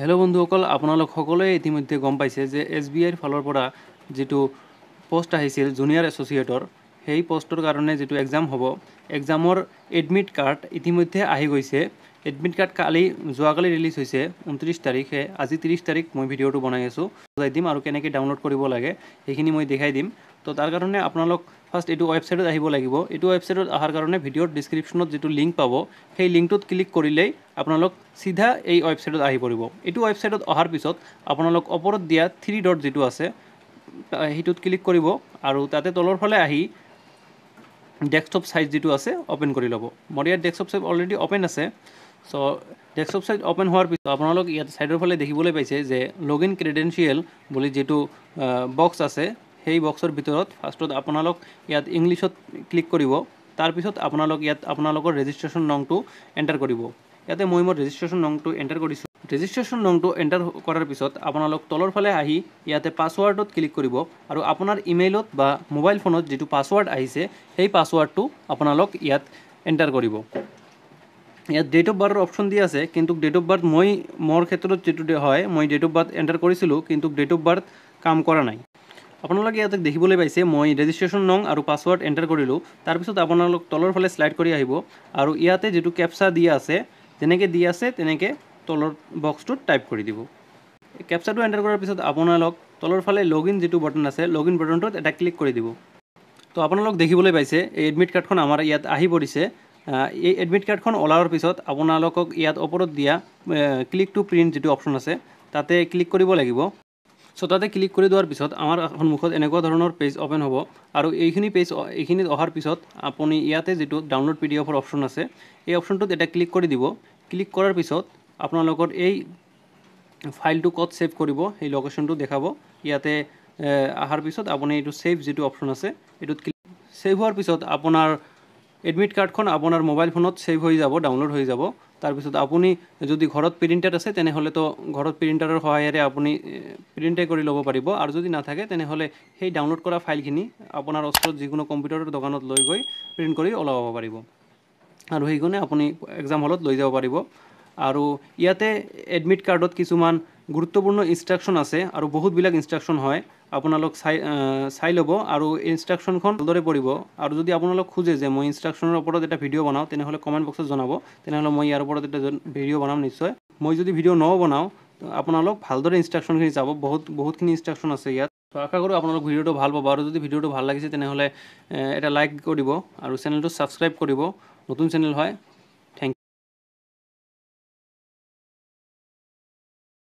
hello' বন্ধুসকল আপোনালোক সকলোৱে ইতিমধ্যে গম পাইছে যে এছ বি আইৰ ফালৰ পৰা যিটো পষ্ট আহিছিল জুনিয়ৰ এছ'চিয়েটৰ সেই পষ্টৰ কাৰণে যিটো এক্সাম হ'ব এক্সামৰ এডমিট কাৰ্ড ইতিমধ্যে আহি গৈছে এডমিট কাৰ্ড কালি যোৱাকালি ৰিলিজ হৈছে ঊনত্ৰিছ তাৰিখে আজি ত্ৰিছ তাৰিখ মই ভিডিঅ'টো বনাই আছোঁ বুজাই দিম আৰু কেনেকৈ ডাউনলোড কৰিব লাগে সেইখিনি মই দেখাই দিম তো তাৰ কাৰণে আপোনালোক ফাৰ্ষ্ট এইটো ৱেবছাইটত আহিব লাগিব এইটো ৱেবছাইটত অহাৰ কাৰণে ভিডিঅ'ৰ ডিছক্ৰিপশ্যনত যিটো লিংক পাব সেই লিংকটোত ক্লিক কৰিলেই আপোনালোক চিধা এই ৱেবছাইটত আহি পৰিব এইটো ৱেবছাইটত অহাৰ পিছত আপোনালোক ওপৰত দিয়া থ্ৰী ডট যিটো আছে সেইটোত ক্লিক কৰিব আৰু তাতে তলৰ ফালে আহি ডেস্কটপ ছাইজ যিটো আছে অ'পেন কৰি ল'ব মোৰ ইয়াত ডেস্কটপ ছাইজ অলৰেডি অ'পেন আছে চ' ডেস্কটপ ছাইজ অ'পেন হোৱাৰ পিছত আপোনালোক ইয়াত ছাইডৰ ফালে দেখিবলৈ পাইছে যে লগ ইন ক্ৰেডেনচিয়েল বুলি যিটো বক্স আছে সেই বক্সৰ ভিতৰত ফাৰ্ষ্টত আপোনালোক ইয়াত ইংলিছত ক্লিক কৰিব তাৰপিছত আপোনালোক ইয়াত আপোনালোকৰ ৰেজিষ্ট্ৰেশ্যন নংটো এণ্টাৰ কৰিব ইয়াতে মই মোৰ ৰেজিষ্ট্ৰেশ্যন নংটো এণ্টাৰ কৰিছোঁ ৰেজিষ্ট্ৰেশ্যন নংটো এণ্টাৰ কৰাৰ পিছত আপোনালোক তলৰ ফালে আহি ইয়াতে পাছৱৰ্ডত ক্লিক কৰিব আৰু আপোনাৰ ইমেইলত বা মোবাইল ফোনত যিটো পাছৱৰ্ড আহিছে সেই পাছৱৰ্ডটো আপোনালোক ইয়াত এণ্টাৰ কৰিব ইয়াত ডেট অফ বাৰ্থৰ অপশ্যন দি আছে কিন্তু ডেট অফ বাৰ্থ মই মোৰ ক্ষেত্ৰত যিটো হয় মই ডেট অফ বাৰ্থ এণ্টাৰ কৰিছিলোঁ কিন্তু ডেট অফ বাৰ্থ কাম কৰা নাই আপোনালোকে ইয়াতে দেখিবলৈ পাইছে মই ৰেজিষ্ট্ৰেশ্যন নং আৰু পাছৱৰ্ড এণ্টাৰ কৰিলোঁ তাৰপিছত আপোনালোক তলৰ ফালে শ্লাইড কৰি আহিব আৰু ইয়াতে যিটো কেপচা দিয়া আছে যেনেকৈ দি আছে তেনেকৈ তলৰ বক্সটোত টাইপ কৰি দিব কেপচাটো এণ্টাৰ কৰাৰ পিছত আপোনালোক তলৰ ফালে লগ ইন যিটো বটন আছে লগ ইন বটনটোত এটা ক্লিক কৰি দিব তো আপোনালোক দেখিবলৈ পাইছে এই এডমিট কাৰ্ডখন আমাৰ ইয়াত আহি পৰিছে এই এডমিট কাৰ্ডখন ওলোৱাৰ পিছত আপোনালোকক ইয়াত ওপৰত দিয়া ক্লিক টু প্ৰিণ্ট যিটো অপশ্যন আছে তাতে ক্লিক কৰিব লাগিব চ' তাতে ক্লিক কৰি দিয়াৰ পিছত আমাৰ সন্মুখত এনেকুৱা ধৰণৰ পেজ অ'পেন হ'ব আৰু এইখিনি পেজ এইখিনিত অহাৰ পিছত আপুনি ইয়াতে যিটো ডাউনলোড পি ডি এফৰ অপশ্যন আছে এই অপশ্যনটোত এটা ক্লিক কৰি দিব ক্লিক কৰাৰ পিছত আপোনালোকৰ এই ফাইলটো ক'ত ছেভ কৰিব সেই লোকেশ্যনটো দেখাব ইয়াতে অহাৰ পিছত আপুনি এইটো ছেভ যিটো অপশ্যন আছে এইটোত ক্লিক ছেভ হোৱাৰ পিছত আপোনাৰ এডমিট কাৰ্ডখন আপোনাৰ মোবাইল ফোনত ছেভ হৈ যাব ডাউনলোড হৈ যাব তাৰপিছত আপুনি যদি ঘৰত প্ৰিণ্টাৰ আছে তেনেহ'লেতো ঘৰত প্ৰিণ্টাৰৰ সহায়েৰে আপুনি প্ৰিণ্টেই কৰি ল'ব পাৰিব আৰু যদি নাথাকে তেনেহ'লে সেই ডাউনলোড কৰা ফাইলখিনি আপোনাৰ ওচৰত যিকোনো কম্পিউটাৰৰ দোকানত লৈ গৈ প্ৰিণ্ট কৰি ওলাব পাৰিব আৰু সেইকাৰণে আপুনি এক্সাম হলত লৈ যাব পাৰিব আৰু ইয়াতে এডমিট কাৰ্ডত কিছুমান গুৰুত্বপূৰ্ণ ইনষ্ট্ৰাকশ্যন আছে আৰু বহুত বিলাক ইনস্ট্ৰাকশন হয় আপোনালোক চাই চাই লব আৰ ইনষ্ট্ৰাকশ্যনখন ভালদৰে পড়ব আৰু যদি আপনাৰ খোজে যে মই ইনষ্ট্ৰাকশ্যনৰ ওপৰত এটা ভিডিঅ' বনাওঁ তেনেহ'লে কমেণ্ট বক্সত জনাব তেনেহ'লে মই ইয়াৰ ওপৰত এটা ভিডিঅ' বনাম নিশ্চয় মই যদি ভিডিঅ' নও বনাওঁ আপোনালোক ভালদৰে ইনষ্ট্ৰাকশ্যনখিনি চাব বহুত বহুতখিনি ইনষ্ট্ৰাকশ্যন আছে ইয়াত তো আশা কৰোঁ আপোনালোক ভিডিঅ'টো ভাল পাব আৰু যদি ভিডিঅ'টো ভাল লাগিছে তেনেহলে এটা লাইক কৰিব আৰু চেনেলটো ছাবস্ক্ৰাইব কৰিব নতুন চেনেল হয়